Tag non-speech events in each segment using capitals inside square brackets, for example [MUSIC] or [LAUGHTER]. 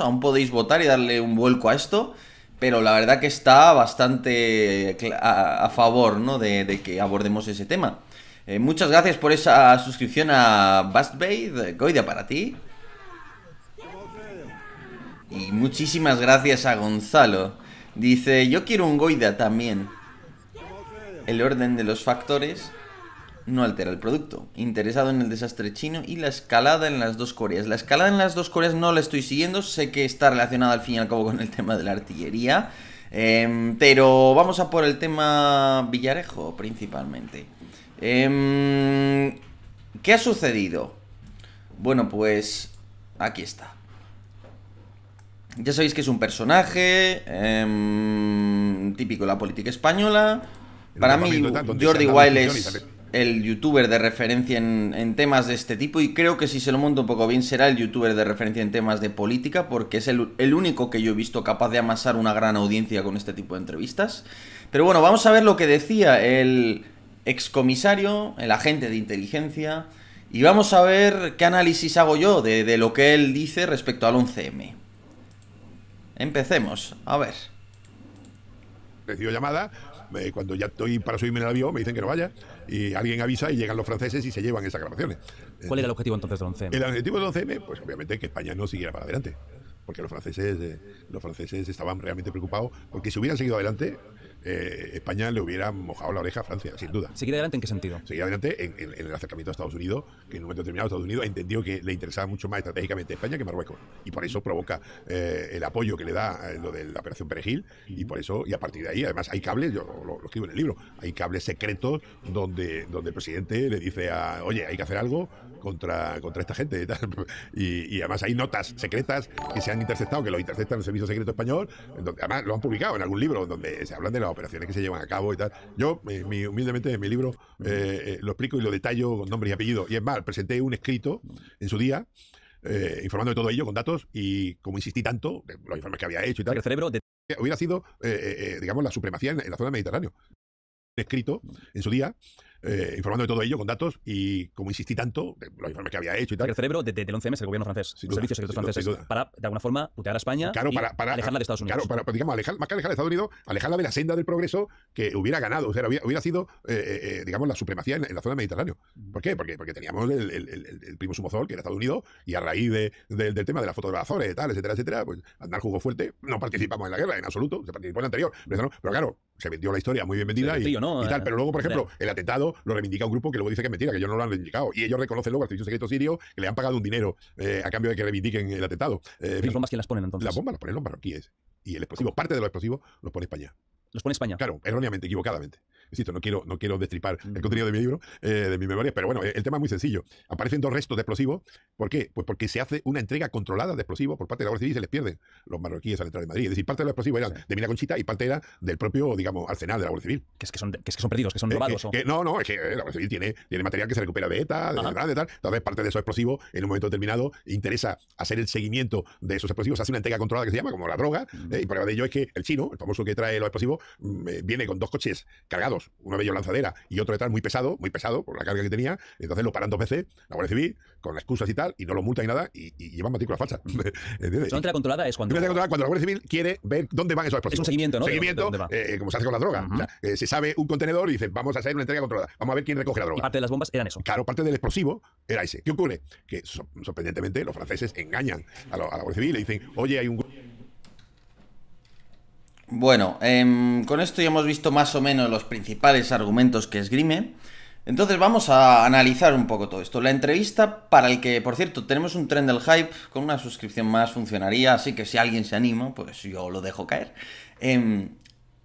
aún podéis votar y darle un vuelco a esto, pero la verdad que está bastante a, favor ¿no? de, que abordemos ese tema. Eh, muchas gracias por esa suscripción a Bastbait, Goida para ti. Y muchísimas gracias a Gonzalo. Dice, yo quiero un Goida también. El orden de los factores no altera el producto. Interesado en el desastre chino y la escalada en las dos Coreas. La escalada en las dos Coreas no la estoy siguiendo, sé que está relacionada al fin y al cabo con el tema de la artillería. Em, pero vamos a por el tema Villarejo principalmente. Em, ¿Qué ha sucedido? Bueno, pues aquí está. Ya sabéis que es un personaje em, típico de la política española. Para mí, Jordi Wild es el youtuber de referencia en, temas de este tipo y creo que si se lo monto un poco bien será el youtuber de referencia en temas de política porque es el, único que yo he visto capaz de amasar una gran audiencia con este tipo de entrevistas. Pero bueno, vamos a ver lo que decía el excomisario, el agente de inteligencia y vamos a ver qué análisis hago yo de, lo que él dice respecto al 11M. Empecemos, a ver. Recibo llamada, eh, cuando ya estoy para subirme en el avión me dicen que no vaya y alguien avisa y llegan los franceses y se llevan esas grabaciones. ¿Cuál era el objetivo entonces del 11M? El objetivo del 11M, pues obviamente que España no siguiera para adelante, porque los franceses, eh, los franceses estaban realmente preocupados, porque si hubieran seguido adelante, eh, España le hubiera mojado la oreja a Francia, sin duda. ¿Seguir adelante en qué sentido? Seguir adelante en, el acercamiento a Estados Unidos, que en un momento determinado Estados Unidos ha entendido que le interesaba mucho más estratégicamente España que Marruecos. Y por eso provoca eh, el apoyo que le da eh, lo de la operación Perejil. Y por eso, y a partir de ahí, además hay cables, yo lo, escribo en el libro, hay cables secretos donde, donde el presidente le dice a, oye, hay que hacer algo contra, contra esta gente. Y, [LAUGHS] además hay notas secretas que se han interceptado, que lo interceptan el Servicio Secreto Español, donde además lo han publicado en algún libro donde se hablan de la operaciones que se llevan a cabo y tal. Yo, eh, humildemente, en mi libro eh, eh, lo explico y lo detallo con nombre y apellido. Y es más, presenté un escrito en su día. informando de todo ello con datos y como insistí tanto, los informes que había hecho y tal, el hubiera sido, digamos, la supremacía en, la zona del Mediterráneo. Un escrito en su día eh, informando de todo ello con datos y como insistí tanto, los informes que había hecho y tal. el cerebro de, de, 11 el gobierno francés, los servicios secretos franceses, para de alguna forma putear a España claro, y para, alejarla de Estados Unidos. Claro, para, que alejarla de Estados Unidos, alejarla de la senda del progreso que hubiera ganado, o sea, hubiera, sido, eh, eh, digamos, la supremacía en, la zona mediterránea ¿Por qué? Porque, porque teníamos el, el, el, el primo sumozol, que era Estados Unidos, y a raíz de, del tema de las fotos de las Azores, tal, etcétera, etcétera, pues andar jugó fuerte, no participamos en la guerra en absoluto, se participó en la anterior, pero claro, se vendió la historia muy bien vendida y, tal. Pero luego, por ejemplo, el atentado lo reivindica un grupo que luego dice que es mentira, que ellos no lo han reivindicado. Y ellos reconocen luego al Servicio Secreto Sirio que le han pagado un dinero eh, a cambio de que reivindiquen el atentado. Eh, ¿Y ¿Las bombas quién las ponen entonces? Las bombas las ponen los marroquíes. Y el explosivo, parte de los explosivos, los pone España. Los pone España. Claro, erróneamente, equivocadamente. Insisto, no quiero, no quiero destripar el contenido de mi libro, eh, de mi memoria, pero bueno, el tema es muy sencillo. Aparecen dos restos de explosivos. ¿Por qué? Pues porque se hace una entrega controlada de explosivos por parte de la Guardia Civil y se les pierden los marroquíes al entrar en Madrid. Es decir, parte de los explosivos eran de Mina Conchita y parte era del propio, digamos, arsenal de la Guardia Civil. Que es que son, perdidos, que son eh, robados. no, no, es que eh, la Guardia Civil tiene, material que se recupera de ETA, de, de tal. Entonces, parte de esos explosivos, en un momento determinado, interesa hacer el seguimiento de esos explosivos. Se hace una entrega controlada que se llama, como la droga. y de ello es que el chino, el famoso que trae los explosivos, mm, viene con dos coches cargados una bella lanzadera y otro detrás muy pesado, muy pesado por la carga que tenía, entonces lo paran dos veces, la Guardia Civil, con excusas y tal, y no lo multan ni nada, y, llevan matrícula falsa. Son [LAUGHS] entrada controlada es cuando... cuando la Guardia Civil quiere ver dónde van esos explosivos. Es un seguimiento, ¿no? Seguimiento, eh, eh, como se hace con la droga. o sea, eh, se sabe un contenedor y dice vamos a hacer una entrega controlada, vamos a ver quién recoge la droga. Y parte de las bombas eran eso. Claro, parte del explosivo era ese. ¿Qué ocurre? Que sorprendentemente los franceses engañan a, la Guardia Civil y le dicen, oye, hay un bueno, em, con esto ya hemos visto más o menos los principales argumentos que esgrime. Entonces vamos a analizar un poco todo esto. La entrevista para el que, por cierto, tenemos un tren del hype, con una suscripción más funcionaría, así que si alguien se anima, pues yo lo dejo caer. Em,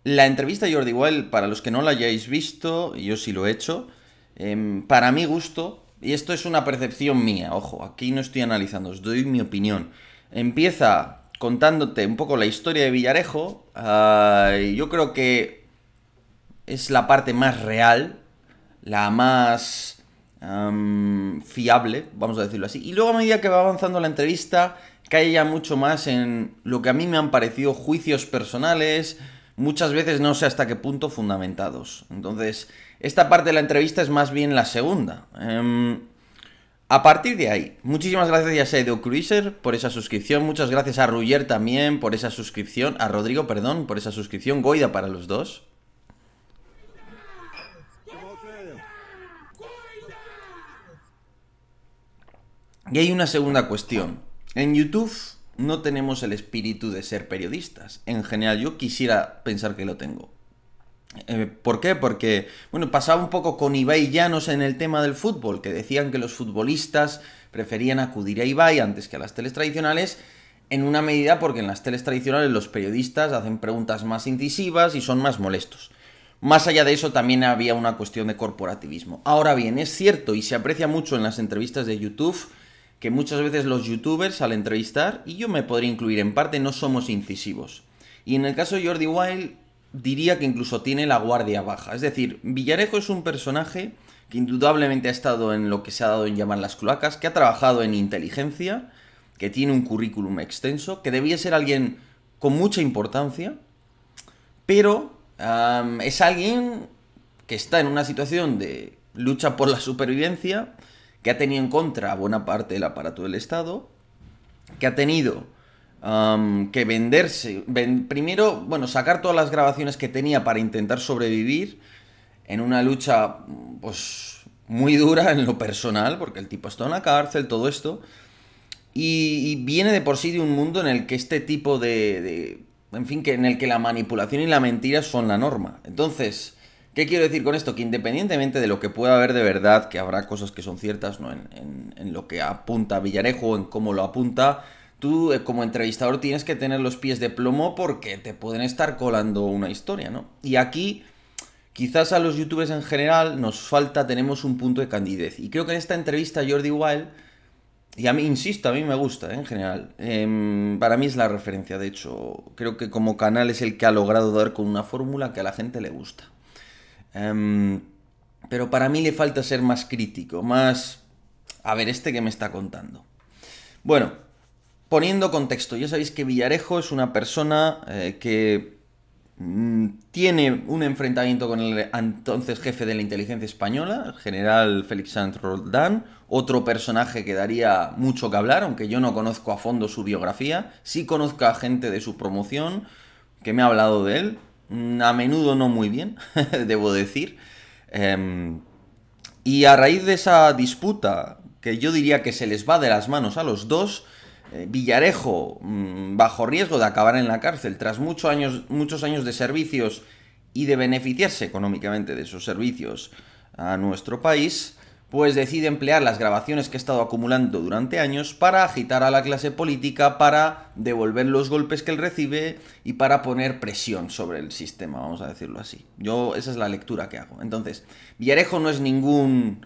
la entrevista de Jordi Wild, para los que no la hayáis visto, yo sí lo he hecho, em, para mi gusto, y esto es una percepción mía, ojo, aquí no estoy analizando, os doy mi opinión. Empieza contándote un poco la historia de Villarejo. Ah, yo creo que es la parte más real, la más fiable, vamos a decirlo así. Y luego a medida que va avanzando la entrevista, cae ya mucho más en lo que a mí me han parecido juicios personales, muchas veces no sé hasta qué punto fundamentados. Entonces, esta parte de la entrevista es más bien la segunda. Em, a partir de ahí, muchísimas gracias a Edo Cruiser por esa suscripción, muchas gracias a Ruyer también por esa suscripción, a Rodrigo, perdón, por esa suscripción, Goida para los dos. Y hay una segunda cuestión. En YouTube no tenemos el espíritu de ser periodistas. En general yo quisiera pensar que lo tengo. Eh, ¿Por qué? Porque, bueno, pasaba un poco con Ibai Llanos en el tema del fútbol, que decían que los futbolistas preferían acudir a Ibai antes que a las teles tradicionales, en una medida porque en las teles tradicionales los periodistas hacen preguntas más incisivas y son más molestos. Más allá de eso también había una cuestión de corporativismo. Ahora bien, es cierto y se aprecia mucho en las entrevistas de YouTube que muchas veces los youtubers al entrevistar, y yo me podría incluir en parte, no somos incisivos. Y en el caso de Jordi Wild diría que incluso tiene la guardia baja. Es decir, Villarejo es un personaje que indudablemente ha estado en lo que se ha dado en llamar las cloacas, que ha trabajado en inteligencia, que tiene un currículum extenso, que debía ser alguien con mucha importancia, pero es alguien que está en una situación de lucha por la supervivencia, que ha tenido en contra a buena parte del aparato del Estado, que ha tenido que venderse. primero, bueno, sacar todas las grabaciones que tenía para intentar sobrevivir en una lucha, pues, muy dura en lo personal, porque el tipo está en la cárcel, todo esto. Y, viene de por sí de un mundo en el que este tipo de, en fin, que en el que la manipulación y la mentira son la norma. Entonces, ¿qué quiero decir con esto? Que independientemente de lo que pueda haber de verdad, que habrá cosas que son ciertas, ¿no? En, en lo que apunta Villarejo, en cómo lo apunta, tú eh, como entrevistador tienes que tener los pies de plomo porque te pueden estar colando una historia, ¿no? Y aquí quizás a los youtubers en general nos falta, tenemos un punto de candidez. Y creo que en esta entrevista Jordi Wild, y a mí, insisto, a mí me gusta ¿eh? en general, em, para mí es la referencia, de hecho, creo que como canal es el que ha logrado dar con una fórmula que a la gente le gusta. Em, pero para mí le falta ser más crítico, más... A ver, este que me está contando. Bueno, poniendo contexto, ya sabéis que Villarejo es una persona eh, que mm, tiene un enfrentamiento con el entonces jefe de la inteligencia española, el general Félix Sant Roldán, otro personaje que daría mucho que hablar, aunque yo no conozco a fondo su biografía, sí conozco a gente de su promoción que me ha hablado de él, mm, a menudo no muy bien, [LAUGHS] debo decir. Em, y a raíz de esa disputa, que yo diría que se les va de las manos a los dos, eh, Villarejo, mm, bajo riesgo de acabar en la cárcel tras muchos años, muchos años de servicios y de beneficiarse económicamente de esos servicios a nuestro país, pues decide emplear las grabaciones que ha estado acumulando durante años para agitar a la clase política, para devolver los golpes que él recibe y para poner presión sobre el sistema, vamos a decirlo así. Yo esa es la lectura que hago. Entonces, Villarejo no es ningún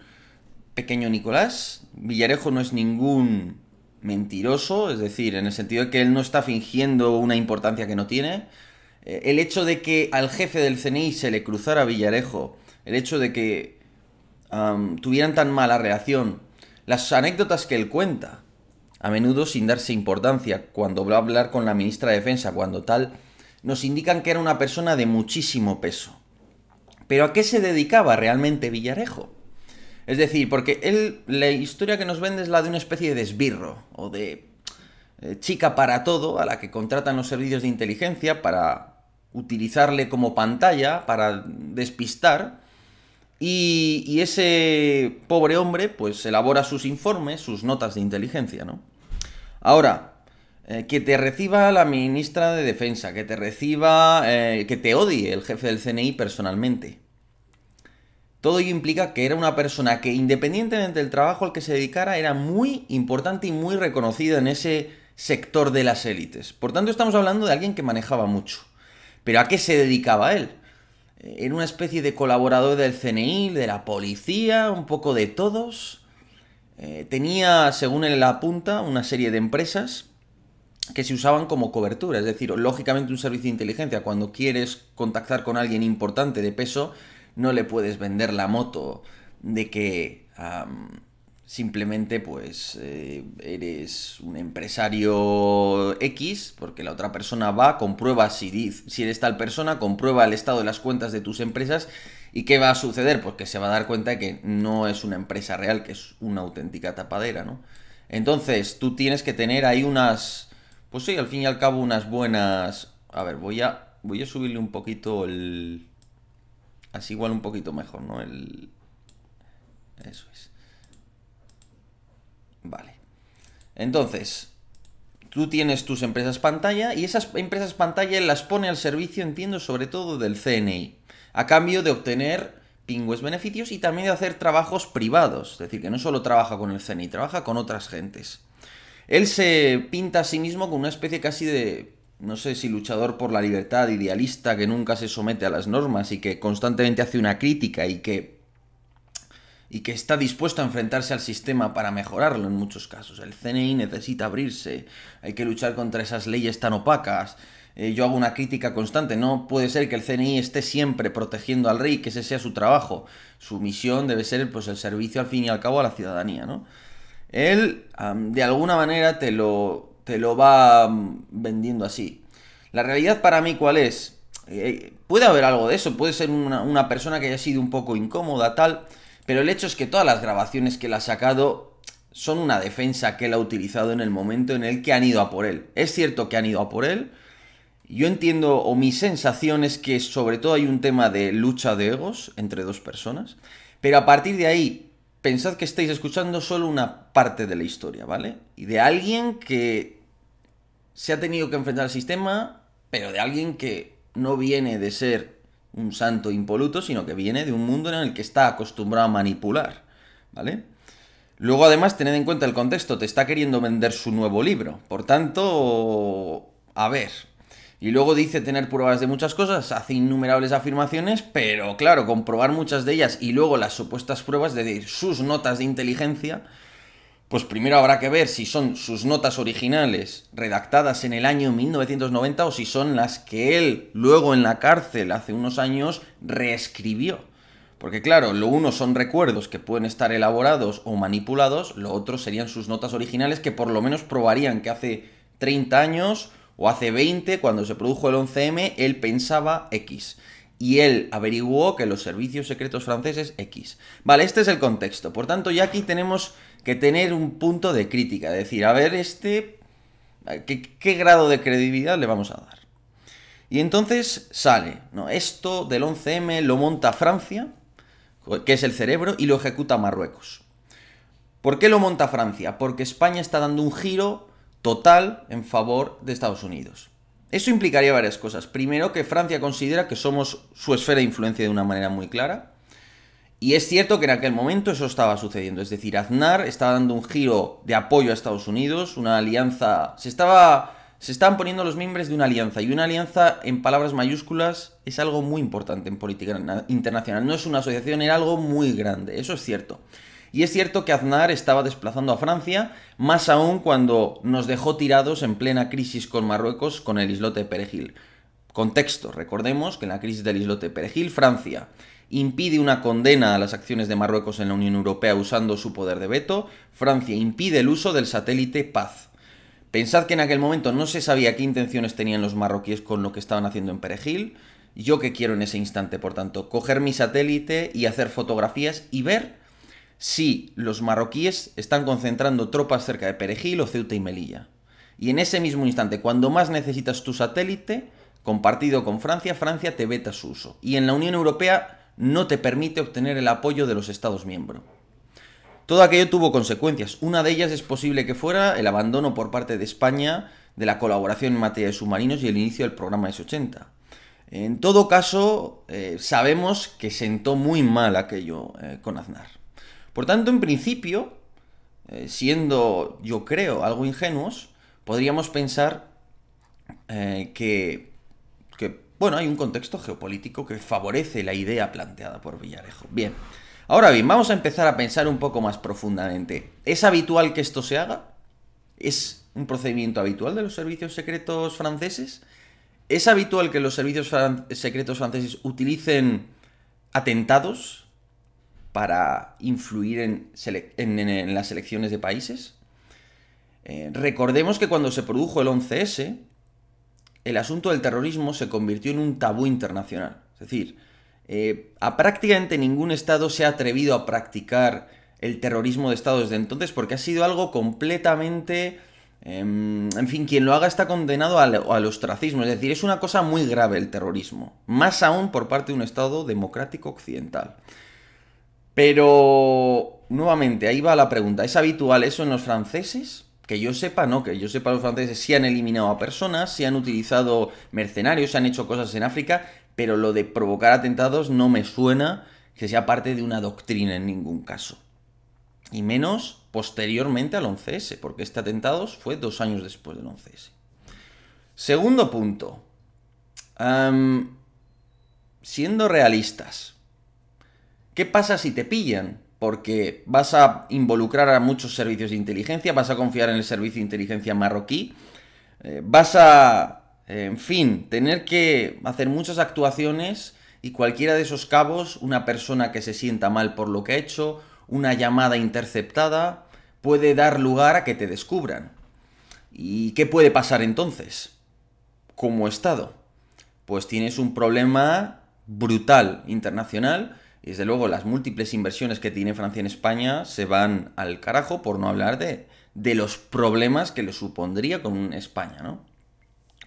pequeño Nicolás, Villarejo no es ningún mentiroso, es decir, en el sentido de que él no está fingiendo una importancia que no tiene. Eh, el hecho de que al jefe del CNI se le cruzara Villarejo, el hecho de que tuvieran tan mala reacción, las anécdotas que él cuenta, a menudo sin darse importancia, cuando va a hablar con la ministra de Defensa, cuando tal, nos indican que era una persona de muchísimo peso. Pero ¿a qué se dedicaba realmente Villarejo? Es decir, porque él, la historia que nos vende es la de una especie de esbirro o de eh, chica para todo a la que contratan los servicios de inteligencia para utilizarle como pantalla, para despistar. Y, ese pobre hombre pues elabora sus informes, sus notas de inteligencia, ¿no? Ahora, eh, que te reciba la ministra de Defensa, que te reciba, eh, que te odie el jefe del CNI personalmente todo ello implica que era una persona que independientemente del trabajo al que se dedicara era muy importante y muy reconocida en ese sector de las élites. Por tanto, estamos hablando de alguien que manejaba mucho. Pero ¿a qué se dedicaba él? Eh, era una especie de colaborador del CNI, de la policía, un poco de todos. Eh, tenía, según él la punta, una serie de empresas que se usaban como cobertura. Es decir, lógicamente un servicio de inteligencia, cuando quieres contactar con alguien importante de peso, no le puedes vender la moto de que simplemente pues eh, eres un empresario X, porque la otra persona va, comprueba si, si eres tal persona, comprueba el estado de las cuentas de tus empresas y qué va a suceder, pues que se va a dar cuenta de que no es una empresa real, que es una auténtica tapadera, ¿no? Entonces, tú tienes que tener ahí unas, pues sí, al fin y al cabo unas buenas... A ver, voy a, voy a subirle un poquito el Así igual un poquito mejor, ¿no? El... Eso es. Vale. Entonces, tú tienes tus empresas pantalla y esas empresas pantalla las pone al servicio, entiendo, sobre todo del CNI, a cambio de obtener pingües beneficios y también de hacer trabajos privados, es decir, que no solo trabaja con el CNI, trabaja con otras gentes. Él se pinta a sí mismo con una especie casi de no sé si luchador por la libertad, idealista, que nunca se somete a las normas y que constantemente hace una crítica y que y que está dispuesto a enfrentarse al sistema para mejorarlo en muchos casos. El CNI necesita abrirse, hay que luchar contra esas leyes tan opacas. Eh, yo hago una crítica constante, no puede ser que el CNI esté siempre protegiendo al rey, que ese sea su trabajo. Su misión debe ser pues, el servicio al fin y al cabo a la ciudadanía, ¿no? Él, de alguna manera, te lo, te lo va mm, vendiendo así. La realidad para mí cuál es? Eh, puede haber algo de eso, puede ser una, una, persona que haya sido un poco incómoda, tal, pero el hecho es que todas las grabaciones que él ha sacado son una defensa que él ha utilizado en el momento en el que han ido a por él. Es cierto que han ido a por él, yo entiendo, o mi sensación es que sobre todo hay un tema de lucha de egos entre dos personas, pero a partir de ahí pensad que estáis escuchando solo una parte de la historia, ¿vale? Y de alguien que se ha tenido que enfrentar al sistema, pero de alguien que no viene de ser un santo impoluto, sino que viene de un mundo en el que está acostumbrado a manipular, ¿vale? Luego además tened en cuenta el contexto, te está queriendo vender su nuevo libro, por tanto, a ver, y luego dice tener pruebas de muchas cosas, hace innumerables afirmaciones, pero claro, comprobar muchas de ellas y luego las supuestas pruebas, de sus notas de inteligencia, pues primero habrá que ver si son sus notas originales redactadas en el año 1990 o si son las que él luego en la cárcel hace unos años reescribió. Porque claro, lo uno son recuerdos que pueden estar elaborados o manipulados, lo otro serían sus notas originales que por lo menos probarían que hace 30 años o hace 20, cuando se produjo el 11M, él pensaba X. Y él averiguó que los servicios secretos franceses X. Vale, este es el contexto. Por tanto, ya aquí tenemos que tener un punto de crítica. Es decir, a ver, este... ¿Qué, grado de credibilidad le vamos a dar? Y entonces sale, ¿no? Esto del 11M lo monta Francia, que es el cerebro, y lo ejecuta Marruecos. ¿Por qué lo monta Francia? Porque España está dando un giro total en favor de Estados Unidos. Eso implicaría varias cosas. Primero, que Francia considera que somos su esfera de influencia de una manera muy clara. Y es cierto que en aquel momento eso estaba sucediendo. Es decir, Aznar estaba dando un giro de apoyo a Estados Unidos, una alianza... Se estaba... Se estaban poniendo los miembros de una alianza. Y una alianza, en palabras mayúsculas, es algo muy importante en política internacional. No es una asociación, era algo muy grande. Eso es cierto. Y es cierto que Aznar estaba desplazando a Francia, más aún cuando nos dejó tirados en plena crisis con Marruecos con el islote de Perejil. Contexto, recordemos que en la crisis del islote de Perejil, Francia impide una condena a las acciones de Marruecos en la Unión Europea usando su poder de veto, Francia impide el uso del satélite Paz. Pensad que en aquel momento no se sabía qué intenciones tenían los marroquíes con lo que estaban haciendo en Perejil. Yo que quiero en ese instante, por tanto, coger mi satélite y hacer fotografías y ver si los marroquíes están concentrando tropas cerca de Perejil o Ceuta y Melilla. Y en ese mismo instante, cuando más necesitas tu satélite, compartido con Francia, Francia te veta su uso. Y en la Unión Europea no te permite obtener el apoyo de los Estados miembros. Todo aquello tuvo consecuencias. Una de ellas es posible que fuera el abandono por parte de España de la colaboración en materia de submarinos y el inicio del programa S-80. En todo caso, eh, sabemos que sentó muy mal aquello eh, con Aznar. Por tanto, en principio, eh, siendo, yo creo, algo ingenuos, podríamos pensar eh, que, bueno, hay un contexto geopolítico que favorece la idea planteada por Villarejo. Bien, ahora bien, vamos a empezar a pensar un poco más profundamente. ¿Es habitual que esto se haga? ¿Es un procedimiento habitual de los servicios secretos franceses? ¿Es habitual que los servicios secretos franceses utilicen atentados para influir en, las elecciones de países. Eh, recordemos que cuando se produjo el 11S, el asunto del terrorismo se convirtió en un tabú internacional. Es decir, eh, a prácticamente ningún Estado se ha atrevido a practicar el terrorismo de Estado desde entonces porque ha sido algo completamente... Em, en fin, quien lo haga está condenado al ostracismo. Es decir, es una cosa muy grave el terrorismo. Más aún por parte de un Estado democrático occidental. Pero, nuevamente, ahí va la pregunta. ¿Es habitual eso en los franceses? Que yo sepa, no, que yo sepa los franceses sí han eliminado a personas, sí han utilizado mercenarios, se han hecho cosas en África, pero lo de provocar atentados no me suena que sea parte de una doctrina en ningún caso. Y menos posteriormente al 11S, porque este atentado fue dos años después del 11S. Segundo punto. siendo realistas, ¿Qué pasa si te pillan? Porque vas a involucrar a muchos servicios de inteligencia, vas a confiar en el servicio de inteligencia marroquí, eh, vas a, en fin, tener que hacer muchas actuaciones y cualquiera de esos cabos, una persona que se sienta mal por lo que ha hecho, una llamada interceptada, puede dar lugar a que te descubran. ¿Y qué puede pasar entonces? Como Estado, pues tienes un problema brutal internacional y desde luego las múltiples inversiones que tiene Francia en España se van al carajo, por no hablar de, los problemas que le supondría con España, ¿no?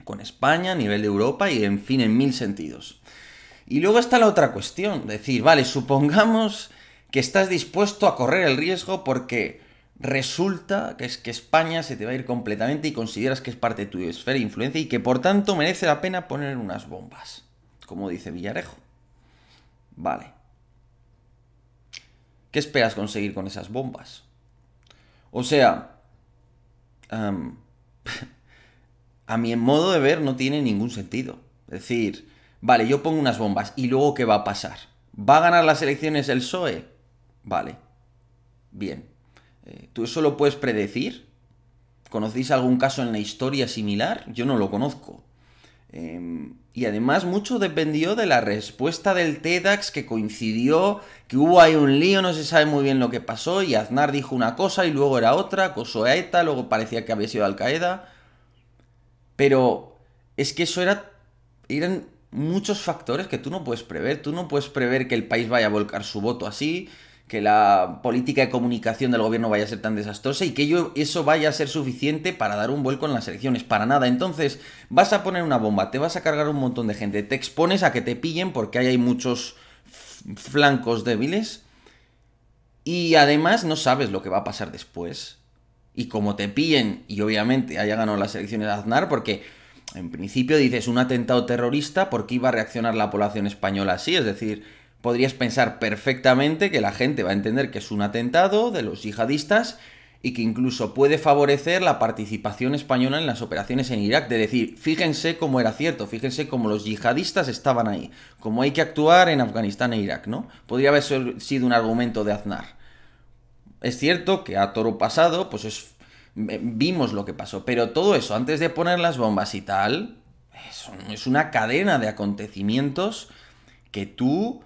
Con España, a nivel de Europa y en fin, en mil sentidos. Y luego está la otra cuestión, decir, vale, supongamos que estás dispuesto a correr el riesgo porque resulta que es que España se te va a ir completamente y consideras que es parte de tu esfera de influencia y que por tanto merece la pena poner unas bombas, como dice Villarejo. Vale. ¿Qué esperas conseguir con esas bombas? O sea, [LAUGHS] a mi modo de ver no tiene ningún sentido. Es decir, vale, yo pongo unas bombas y luego ¿qué va a pasar? ¿Va a ganar las elecciones el PSOE? Vale, bien. Eh, ¿Tú eso lo puedes predecir? ¿Conocéis algún caso en la historia similar? Yo no lo conozco. Em, y además mucho dependió de la respuesta del TEDx que coincidió, que hubo ahí un lío, no se sabe muy bien lo que pasó, y Aznar dijo una cosa y luego era otra, acosó a luego parecía que había sido Al Qaeda. Pero es que eso era. eran muchos factores que tú no puedes prever. Tú no puedes prever que el país vaya a volcar su voto así que la política de comunicación del gobierno vaya a ser tan desastrosa y que eso vaya a ser suficiente para dar un vuelco en las elecciones. Para nada. Entonces, vas a poner una bomba, te vas a cargar un montón de gente, te expones a que te pillen porque ahí hay muchos flancos débiles y además no sabes lo que va a pasar después. Y como te pillen y obviamente haya ganado las elecciones Aznar porque... En principio dices un atentado terrorista por qué iba a reaccionar la población española así, es decir, podrías pensar perfectamente que la gente va a entender que es un atentado de los yihadistas y que incluso puede favorecer la participación española en las operaciones en Irak, de decir, fíjense cómo era cierto, fíjense cómo los yihadistas estaban ahí, cómo hay que actuar en Afganistán e Irak, ¿no? Podría haber sido un argumento de Aznar. Es cierto que a toro pasado, pues es, eh, vimos lo que pasó, pero todo eso, antes de poner las bombas y tal, es una cadena de acontecimientos que tú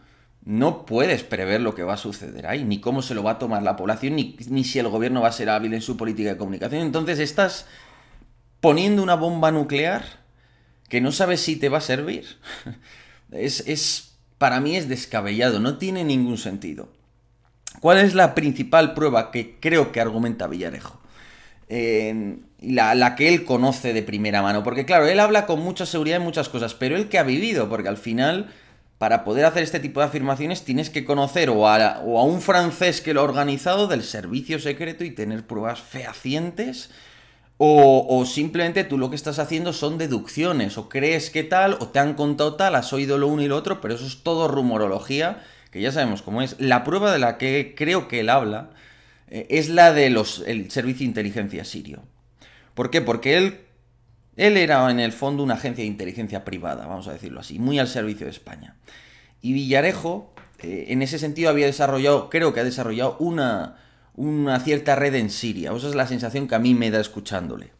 no puedes prever lo que va a suceder ahí, ni cómo se lo va a tomar la población, ni, si el gobierno va a ser hábil en su política de comunicación. Entonces estás poniendo una bomba nuclear que no sabes si te va a servir. [LAUGHS] Es, para mí es descabellado, no tiene ningún sentido. ¿Cuál es la principal prueba que creo que argumenta Villarejo? la, la, que él conoce de primera mano, porque claro, él habla con mucha seguridad en muchas cosas, pero él que ha vivido, porque al final para poder hacer este tipo de afirmaciones tienes que conocer o a, un francés que lo ha organizado del servicio secreto y tener pruebas fehacientes, o, simplemente tú lo que estás haciendo son deducciones, o crees que tal, o te han contado tal, has oído lo uno y lo otro, pero eso es todo rumorología, que ya sabemos cómo es. La prueba de la que creo que él habla eh, es la del servicio de inteligencia sirio. ¿Por qué? Porque él él era en el fondo una agencia de inteligencia privada, vamos a decirlo así, muy al servicio de España. Y Villarejo, eh, en ese sentido, había desarrollado, creo que ha desarrollado una, cierta red en Siria. Esa es la sensación que a mí me da escuchándole.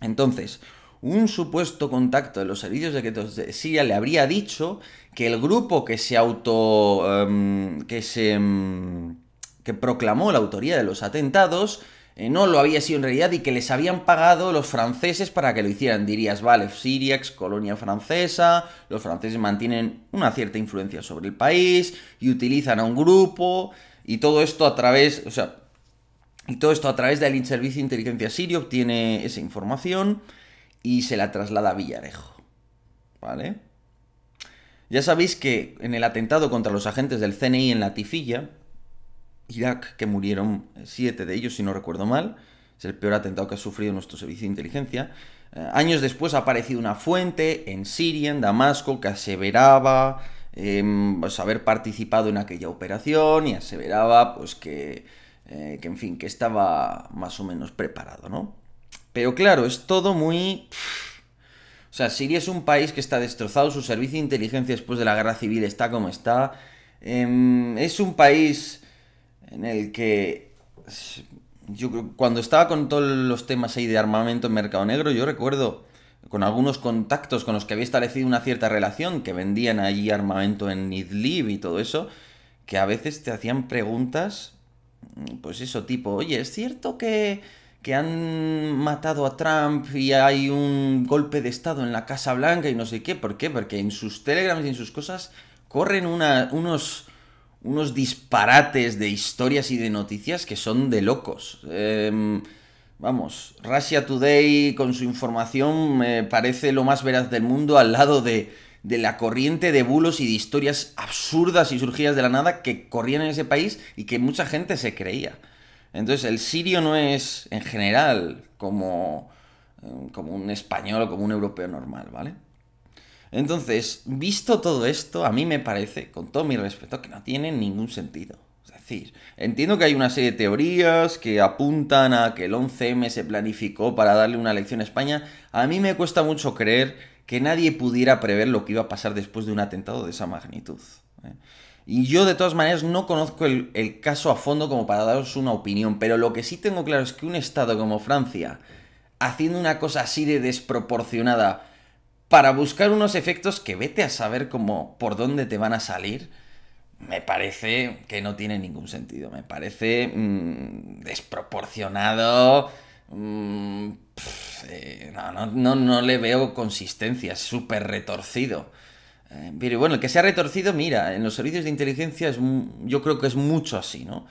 Entonces, un supuesto contacto de los servicios secretos de Siria le habría dicho que el grupo que se auto. Em, que se. Em, que proclamó la autoría de los atentados eh, no lo había sido en realidad y que les habían pagado los franceses para que lo hicieran. Dirías, vale, Siria, ex colonia francesa, los franceses mantienen una cierta influencia sobre el país y utilizan a un grupo y todo esto a través, o sea, y todo esto a través del Servicio de Inteligencia Sirio obtiene esa información y se la traslada a Villarejo. ¿Vale? Ya sabéis que en el atentado contra los agentes del CNI en la Irak, que murieron eh, siete de ellos, si no recuerdo mal. Es el peor atentado que ha sufrido nuestro servicio de inteligencia. Eh, años después ha aparecido una fuente en Siria, en Damasco, que aseveraba em, pues, haber participado en aquella operación y aseveraba pues que, eh, que, en fin, que estaba más o menos preparado, ¿no? Pero claro, es todo muy... O sea, Siria es un país que está destrozado, su servicio de inteligencia después de la guerra civil está como está. Em, es un país en el que yo cuando estaba con todos los temas ahí de armamento en mercado negro, yo recuerdo con algunos contactos con los que había establecido una cierta relación, que vendían ahí armamento en Idlib y todo eso, que a veces te hacían preguntas, pues eso, tipo, oye, ¿es cierto que, que han matado a Trump y hay un golpe de Estado en la Casa Blanca y no sé qué? ¿Por qué? Porque en sus telegrams y en sus cosas corren una, unos unos disparates de historias y de noticias que son de locos. Em, vamos, Russia Today con su información me parece lo más veraz del mundo al lado de, de la corriente de bulos y de historias absurdas y surgidas de la nada que corrían en ese país y que mucha gente se creía. Entonces el sirio no es en general como, em, como un español o como un europeo normal, ¿vale? Entonces, visto todo esto, a mí me parece, con todo mi respeto, que no tiene ningún sentido. Es decir, entiendo que hay una serie de teorías que apuntan a que el 11M se planificó para darle una lección a España. A mí me cuesta mucho creer que nadie pudiera prever lo que iba a pasar después de un atentado de esa magnitud. ¿eh? Y yo de todas maneras no conozco el, el, caso a fondo como para daros una opinión, pero lo que sí tengo claro es que un Estado como Francia, haciendo una cosa así de desproporcionada, para buscar unos efectos que vete a saber cómo por dónde te van a salir, me parece que no tiene ningún sentido. Me parece mm, desproporcionado. Mm, eh, no, no, le veo consistencia, es súper retorcido. Eh, pero bueno, el que sea retorcido, mira, en los servicios de inteligencia es, yo creo que es mucho así, ¿no?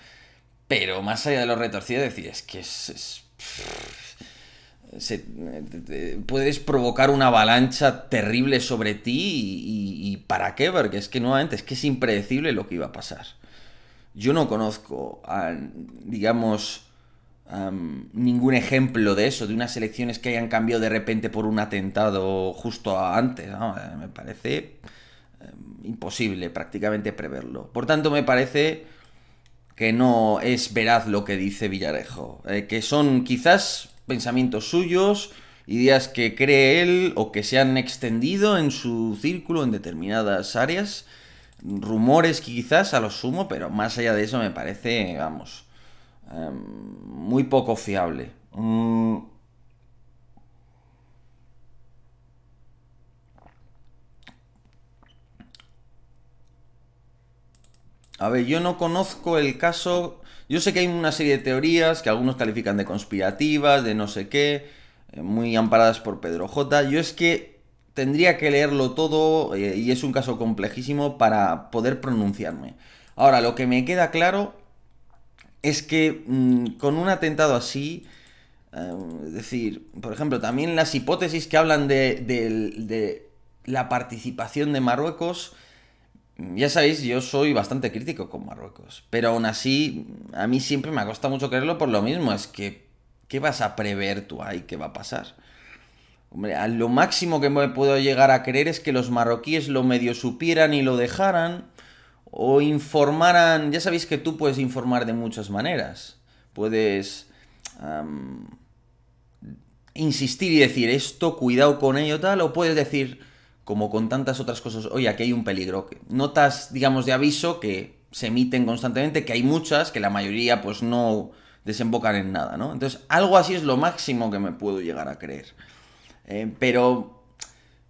Pero más allá de lo retorcido, decir, es que es, eh, puedes provocar una avalancha terrible sobre ti y, para qué, porque es que nuevamente es que es impredecible lo que iba a pasar. Yo no conozco, digamos, ningún ejemplo de eso, de unas elecciones que hayan cambiado de repente por un atentado justo antes. Eh, me parece em, imposible prácticamente preverlo. Por tanto, me parece que no es veraz lo que dice Villarejo, eh, que son quizás pensamientos suyos, ideas que cree él o que se han extendido en su círculo en determinadas áreas, rumores quizás a lo sumo, pero más allá de eso me parece, vamos, em, muy poco fiable. Mm. A ver, yo no conozco el caso yo sé que hay una serie de teorías que algunos califican de conspirativas, de no sé qué, eh, muy amparadas por Pedro J. Yo es que tendría que leerlo todo eh, y es un caso complejísimo para poder pronunciarme. Ahora, lo que me queda claro es que mm, con un atentado así, eh, es decir, por ejemplo, también las hipótesis que hablan de, de la participación de Marruecos ya sabéis, yo soy bastante crítico con Marruecos, pero aún así a mí siempre me gusta mucho creerlo por lo mismo, es que ¿qué vas a prever tú ahí? ¿Qué va a pasar? Hombre, a lo máximo que me puedo llegar a creer es que los marroquíes lo medio supieran y lo dejaran o informaran, ya sabéis que tú puedes informar de muchas maneras, puedes insistir y decir esto, cuidado con ello tal, o puedes decir como con tantas otras cosas, oye, aquí hay un peligro. Notas, digamos, de aviso que se emiten constantemente, que hay muchas, que la mayoría pues no desembocan en nada, ¿no? Entonces, algo así es lo máximo que me puedo llegar a creer. Eh, pero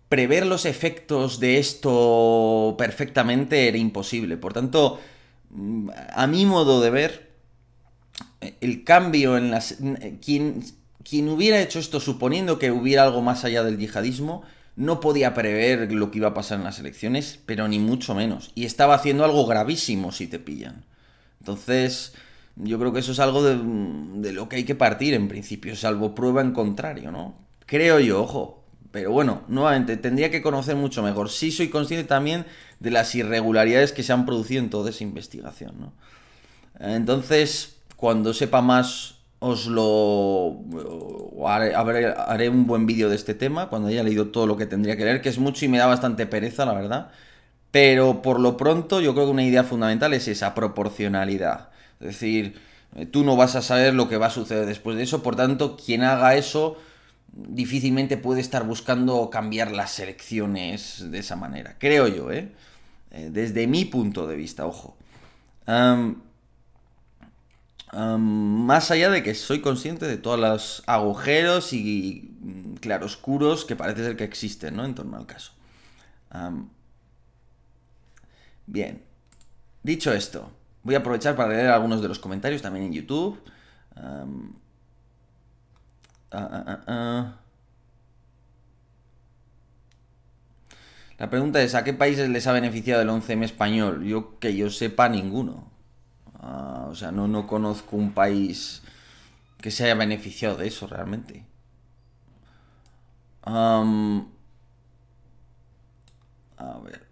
prever los efectos de esto perfectamente era imposible. Por tanto, mm, a mi modo de ver, el cambio en las... Eh, quien hubiera hecho esto suponiendo que hubiera algo más allá del yihadismo, no podía prever lo que iba a pasar en las elecciones, pero ni mucho menos. Y estaba haciendo algo gravísimo si te pillan. Entonces, yo creo que eso es algo de, lo que hay que partir en principio, salvo prueba en contrario, ¿no? Creo yo, ojo. Pero bueno, nuevamente, tendría que conocer mucho mejor. Sí soy consciente también de las irregularidades que se han producido en toda esa investigación, ¿no? Entonces, cuando sepa más os lo... Haré, un buen vídeo de este tema cuando haya leído todo lo que tendría que leer, que es mucho y me da bastante pereza, la verdad. Pero por lo pronto yo creo que una idea fundamental es esa proporcionalidad. Es decir, eh, tú no vas a saber lo que va a suceder después de eso, por tanto, quien haga eso difícilmente puede estar buscando cambiar las elecciones de esa manera, creo yo, ¿eh? eh desde mi punto de vista, ojo más allá de que soy consciente de todos los agujeros y mm, claroscuros que parece ser que existen, ¿no? En torno al caso. bien. Dicho esto, voy a aprovechar para leer algunos de los comentarios también en YouTube. Ah, ah, ah, La pregunta es, ¿a qué países les ha beneficiado el 11M español? Yo que yo sepa, ninguno. Ah, o sea, no, conozco un país que se haya beneficiado de eso realmente. a ver.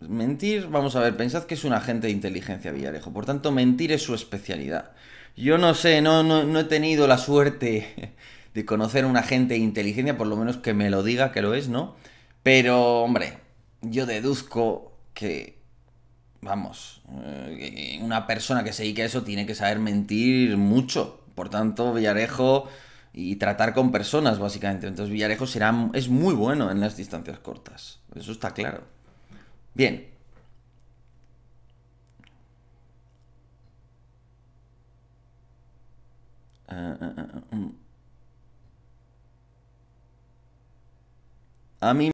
Mentir, vamos a ver, pensad que es un agente de inteligencia Villarejo, por tanto mentir es su especialidad. Yo no sé, no, no, no he tenido la suerte [LAUGHS] de conocer un agente de inteligencia, por lo menos que me lo diga que lo es, ¿no? Pero, hombre, yo deduzco que, vamos, eh, una persona que se dedique a eso tiene que saber mentir mucho. Por tanto, Villarejo y tratar con personas, básicamente. Entonces, Villarejo será, es muy bueno en las distancias cortas. Eso está claro. Bien. Ah, ah, ah, mm. a mí